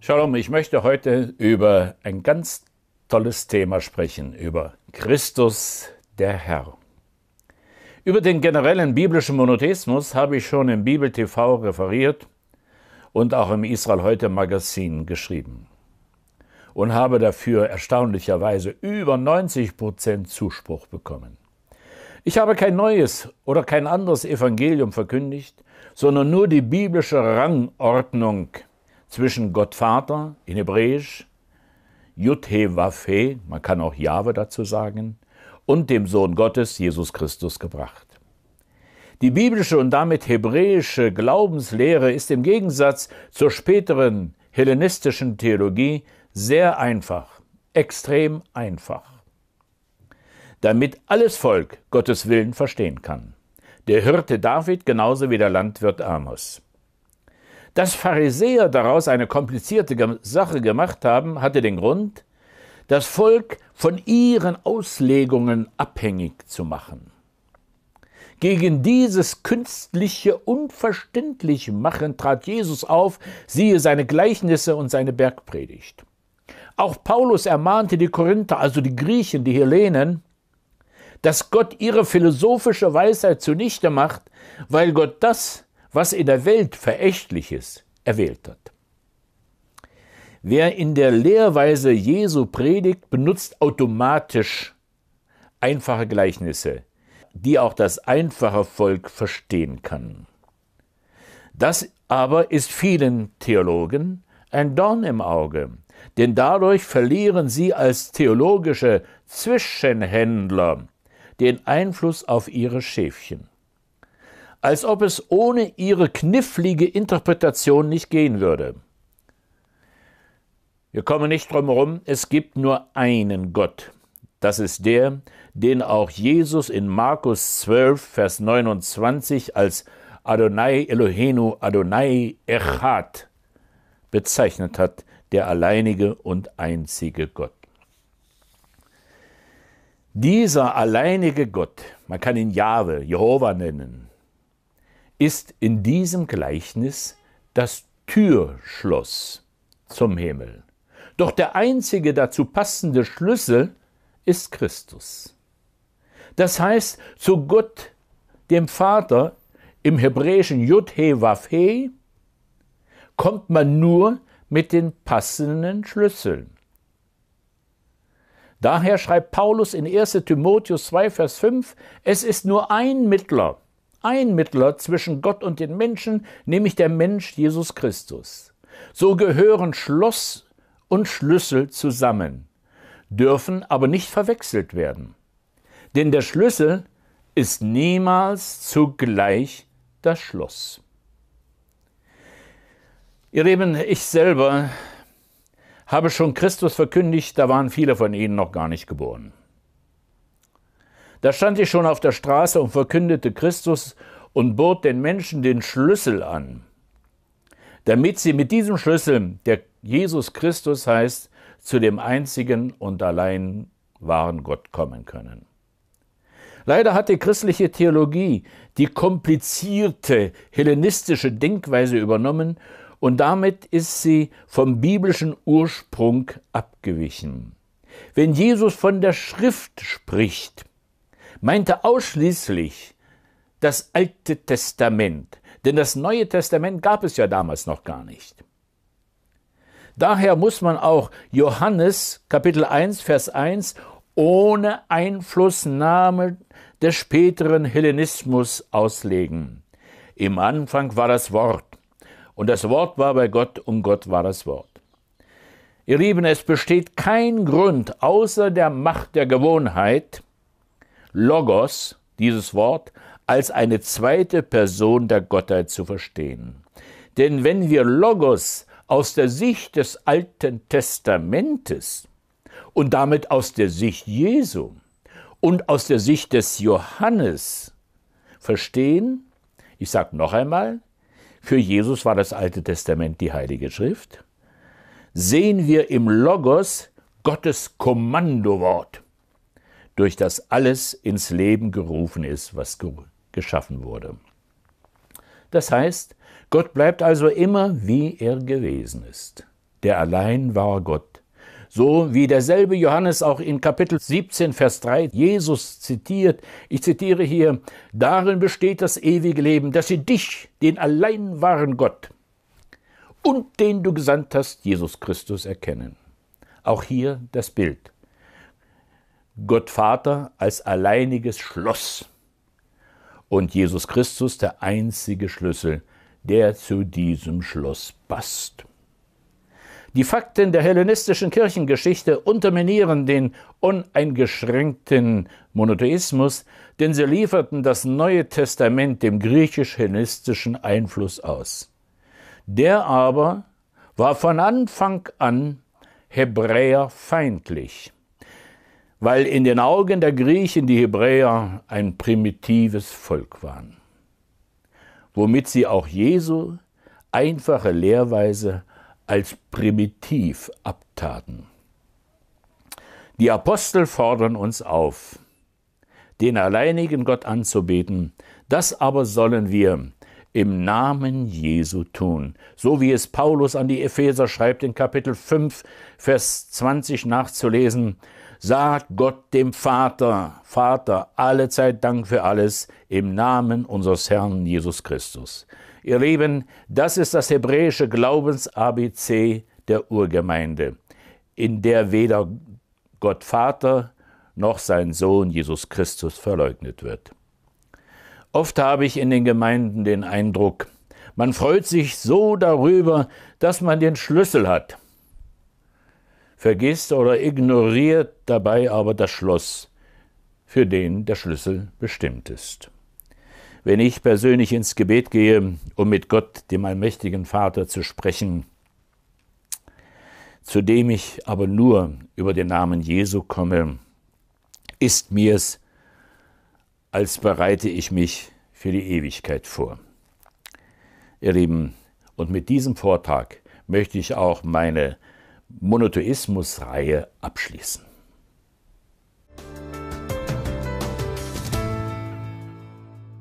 Shalom, ich möchte heute über ein ganz tolles Thema sprechen, über Christus der Herr. Über den generellen biblischen Monotheismus habe ich schon im Bibel TV referiert und auch im Israel heute Magazin geschrieben und habe dafür erstaunlicherweise über 90 Prozent Zuspruch bekommen. Ich habe kein neues oder kein anderes Evangelium verkündigt, sondern nur die biblische Rangordnung zwischen Gott Vater in Hebräisch, Yud-He-Wafhe, man kann auch Jahwe dazu sagen, und dem Sohn Gottes, Jesus Christus, gebracht. Die biblische und damit hebräische Glaubenslehre ist im Gegensatz zur späteren hellenistischen Theologie sehr einfach, extrem einfach, damit alles Volk Gottes Willen verstehen kann. Der Hirte David genauso wie der Landwirt Amos. Dass Pharisäer daraus eine komplizierte Sache gemacht haben, hatte den Grund, das Volk von ihren Auslegungen abhängig zu machen. Gegen dieses künstliche unverständlich machen trat Jesus auf, siehe seine Gleichnisse und seine Bergpredigt. Auch Paulus ermahnte die Korinther, also die Griechen, die Hellenen, dass Gott ihre philosophische Weisheit zunichte macht, weil Gott das, was in der Welt Verächtliches erwählt hat. Wer in der Lehrweise Jesu predigt, benutzt automatisch einfache Gleichnisse, die auch das einfache Volk verstehen kann. Das aber ist vielen Theologen ein Dorn im Auge, denn dadurch verlieren sie als theologische Zwischenhändler den Einfluss auf ihre Schäfchen als ob es ohne ihre knifflige Interpretation nicht gehen würde. Wir kommen nicht drum herum, es gibt nur einen Gott. Das ist der, den auch Jesus in Markus 12, Vers 29 als Adonai Elohenu Adonai Echad bezeichnet hat, der alleinige und einzige Gott. Dieser alleinige Gott, man kann ihn Jahwe, Jehova nennen, ist in diesem Gleichnis das Türschloss zum Himmel. Doch der einzige dazu passende Schlüssel ist Christus. Das heißt, zu Gott, dem Vater, im hebräischen Yud-He-Waf-He, kommt man nur mit den passenden Schlüsseln. Daher schreibt Paulus in 1 Timotheus 2, Vers 5, es ist nur ein Mittler ein Mittler zwischen Gott und den Menschen, nämlich der Mensch Jesus Christus. So gehören Schloss und Schlüssel zusammen, dürfen aber nicht verwechselt werden. Denn der Schlüssel ist niemals zugleich das Schloss. Ihr Lieben, ich selber habe schon Christus verkündigt, da waren viele von Ihnen noch gar nicht geboren. Da stand ich schon auf der Straße und verkündete Christus und bot den Menschen den Schlüssel an, damit sie mit diesem Schlüssel, der Jesus Christus heißt, zu dem einzigen und allein wahren Gott kommen können. Leider hat die christliche Theologie die komplizierte hellenistische Denkweise übernommen und damit ist sie vom biblischen Ursprung abgewichen. Wenn Jesus von der Schrift spricht, meinte ausschließlich das Alte Testament, denn das Neue Testament gab es ja damals noch gar nicht. Daher muss man auch Johannes Kapitel 1, Vers 1 ohne Einflussnahme des späteren Hellenismus auslegen. Im Anfang war das Wort, und das Wort war bei Gott, und Gott war das Wort. Ihr Lieben, es besteht kein Grund außer der Macht der Gewohnheit, Logos, dieses Wort, als eine zweite Person der Gottheit zu verstehen. Denn wenn wir Logos aus der Sicht des Alten Testamentes und damit aus der Sicht Jesu und aus der Sicht des Johannes verstehen, ich sage noch einmal, für Jesus war das Alte Testament die Heilige Schrift, sehen wir im Logos Gottes Kommandowort durch das alles ins Leben gerufen ist, was ge geschaffen wurde. Das heißt, Gott bleibt also immer, wie er gewesen ist, der allein war Gott. So wie derselbe Johannes auch in Kapitel 17, Vers 3 Jesus zitiert, ich zitiere hier, darin besteht das ewige Leben, dass sie dich, den allein wahren Gott und den du gesandt hast, Jesus Christus, erkennen. Auch hier das Bild. Gott Vater als alleiniges Schloss und Jesus Christus der einzige Schlüssel, der zu diesem Schloss passt. Die Fakten der hellenistischen Kirchengeschichte unterminieren den uneingeschränkten Monotheismus, denn sie lieferten das Neue Testament dem griechisch-hellenistischen Einfluss aus. Der aber war von Anfang an hebräerfeindlich weil in den Augen der Griechen die Hebräer ein primitives Volk waren, womit sie auch Jesu einfache Lehrweise als primitiv abtaten. Die Apostel fordern uns auf, den alleinigen Gott anzubeten, das aber sollen wir im Namen Jesu tun, so wie es Paulus an die Epheser schreibt in Kapitel 5, Vers 20 nachzulesen, sagt Gott dem Vater, Vater, alle Zeit Dank für alles im Namen unseres Herrn Jesus Christus. Ihr Lieben, das ist das hebräische Glaubens-ABC der Urgemeinde, in der weder Gott Vater noch sein Sohn Jesus Christus verleugnet wird. Oft habe ich in den Gemeinden den Eindruck, man freut sich so darüber, dass man den Schlüssel hat vergisst oder ignoriert dabei aber das Schloss, für den der Schlüssel bestimmt ist. Wenn ich persönlich ins Gebet gehe, um mit Gott, dem allmächtigen Vater, zu sprechen, zu dem ich aber nur über den Namen Jesu komme, ist mir's, als bereite ich mich für die Ewigkeit vor. Ihr Lieben, und mit diesem Vortrag möchte ich auch meine Monotheismusreihe abschließen.